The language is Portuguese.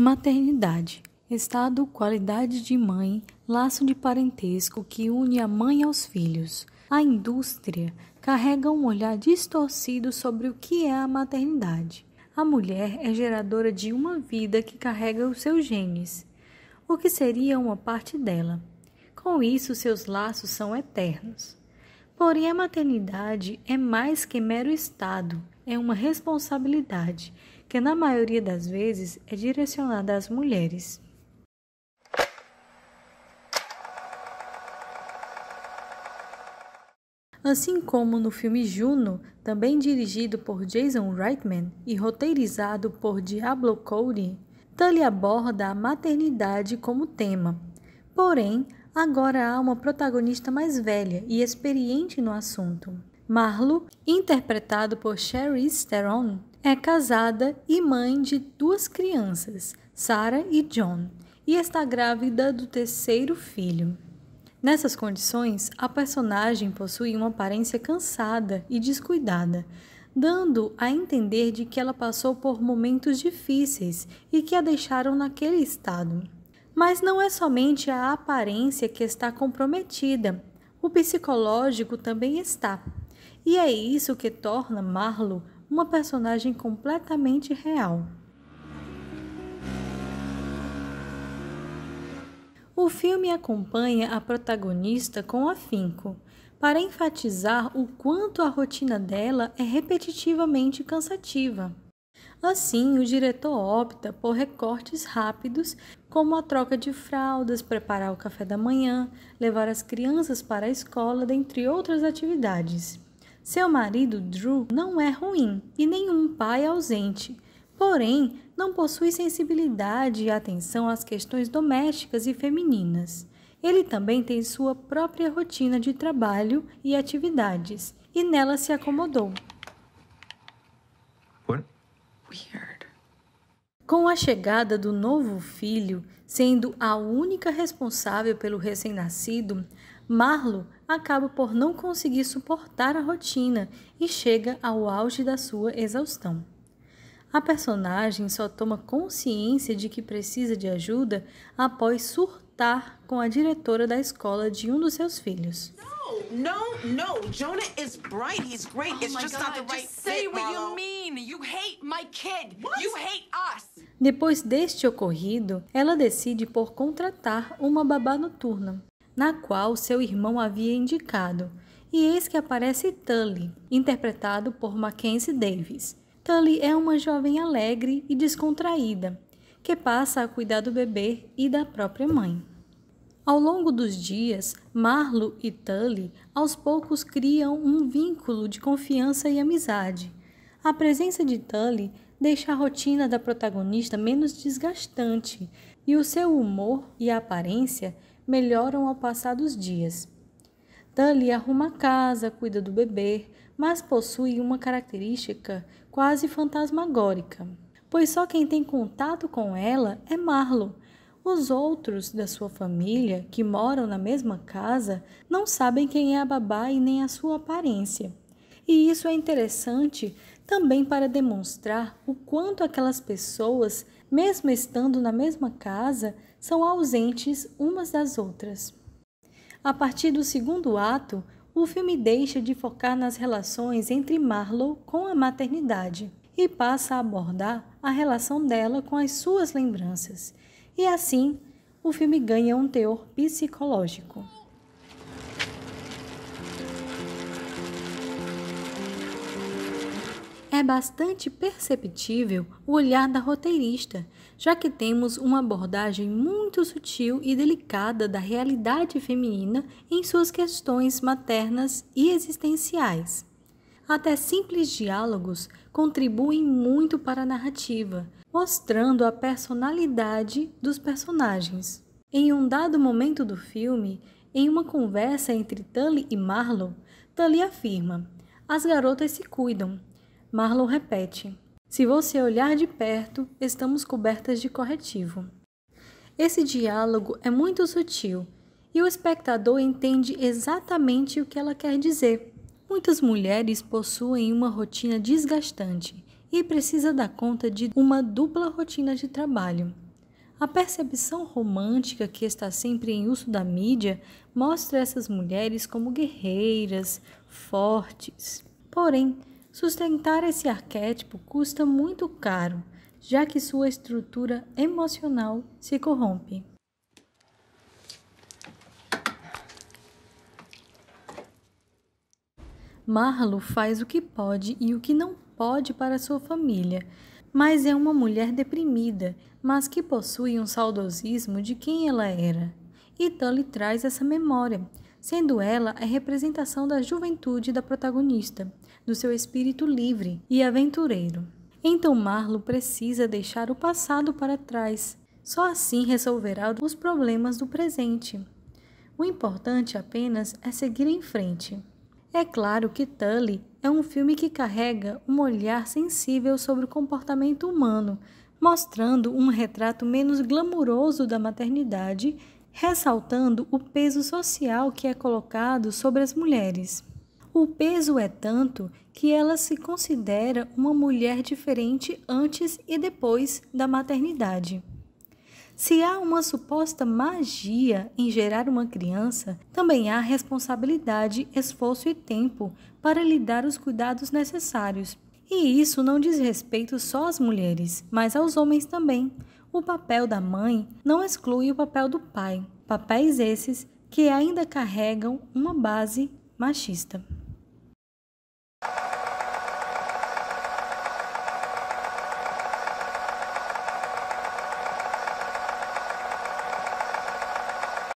Maternidade estado, qualidade de mãe, laço de parentesco que une a mãe aos filhos. A indústria carrega um olhar distorcido sobre o que é a maternidade. A mulher é geradora de uma vida que carrega os seus genes, o que seria uma parte dela. Com isso, seus laços são eternos. Porém, a maternidade é mais que mero estado, é uma responsabilidade que, na maioria das vezes, é direcionada às mulheres. Assim como no filme Juno, também dirigido por Jason Reitman e roteirizado por Diablo Cody, Tully aborda a maternidade como tema. Porém, Agora há uma protagonista mais velha e experiente no assunto. Marlo, interpretado por Charlize Theron, é casada e mãe de duas crianças, Sarah e John, e está grávida do terceiro filho. Nessas condições, a personagem possui uma aparência cansada e descuidada, dando a entender de que ela passou por momentos difíceis e que a deixaram naquele estado. Mas não é somente a aparência que está comprometida, o psicológico também está. E é isso que torna Marlowe uma personagem completamente real. O filme acompanha a protagonista com afinco, para enfatizar o quanto a rotina dela é repetitivamente cansativa. Assim, o diretor opta por recortes rápidos como a troca de fraldas, preparar o café da manhã, levar as crianças para a escola, dentre outras atividades. Seu marido, Drew, não é ruim e nenhum pai ausente, porém não possui sensibilidade e atenção às questões domésticas e femininas. Ele também tem sua própria rotina de trabalho e atividades, e nela se acomodou. What? are... Com a chegada do novo filho, sendo a única responsável pelo recém-nascido, Marlo acaba por não conseguir suportar a rotina e chega ao auge da sua exaustão. A personagem só toma consciência de que precisa de ajuda após surtar com a diretora da escola de um dos seus filhos. No, no, no. Jonah is bright. He's great. Oh it's just God, not the right just say fit, what you mean. You hate my kid. What? You hate us. Depois deste ocorrido, ela decide por contratar uma babá noturna, na qual seu irmão havia indicado. E eis que aparece Tully, interpretado por Mackenzie Davis. Tully é uma jovem alegre e descontraída, que passa a cuidar do bebê e da própria mãe. Ao longo dos dias, Marlo e Tully aos poucos criam um vínculo de confiança e amizade. A presença de Tully deixa a rotina da protagonista menos desgastante e o seu humor e aparência melhoram ao passar dos dias. Tully arruma a casa, cuida do bebê, mas possui uma característica quase fantasmagórica, pois só quem tem contato com ela é Marlo os outros da sua família, que moram na mesma casa, não sabem quem é a babá e nem a sua aparência. E isso é interessante também para demonstrar o quanto aquelas pessoas, mesmo estando na mesma casa, são ausentes umas das outras. A partir do segundo ato, o filme deixa de focar nas relações entre Marlowe com a maternidade e passa a abordar a relação dela com as suas lembranças e assim, o filme ganha um teor psicológico. É bastante perceptível o olhar da roteirista, já que temos uma abordagem muito sutil e delicada da realidade feminina em suas questões maternas e existenciais até simples diálogos contribuem muito para a narrativa, mostrando a personalidade dos personagens. Em um dado momento do filme, em uma conversa entre Tully e Marlowe, Tully afirma: As garotas se cuidam. Marlowe repete: Se você olhar de perto, estamos cobertas de corretivo. Esse diálogo é muito sutil e o espectador entende exatamente o que ela quer dizer. Muitas mulheres possuem uma rotina desgastante e precisa dar conta de uma dupla rotina de trabalho. A percepção romântica que está sempre em uso da mídia mostra essas mulheres como guerreiras, fortes. Porém, sustentar esse arquétipo custa muito caro, já que sua estrutura emocional se corrompe. Marlo faz o que pode e o que não pode para sua família, mas é uma mulher deprimida, mas que possui um saudosismo de quem ela era. E Tully traz essa memória, sendo ela a representação da juventude da protagonista, do seu espírito livre e aventureiro. Então Marlo precisa deixar o passado para trás. Só assim resolverá os problemas do presente. O importante apenas é seguir em frente. É claro que Tully é um filme que carrega um olhar sensível sobre o comportamento humano, mostrando um retrato menos glamuroso da maternidade, ressaltando o peso social que é colocado sobre as mulheres. O peso é tanto que ela se considera uma mulher diferente antes e depois da maternidade. Se há uma suposta magia em gerar uma criança, também há responsabilidade, esforço e tempo para lhe dar os cuidados necessários. E isso não diz respeito só às mulheres, mas aos homens também. O papel da mãe não exclui o papel do pai, papéis esses que ainda carregam uma base machista.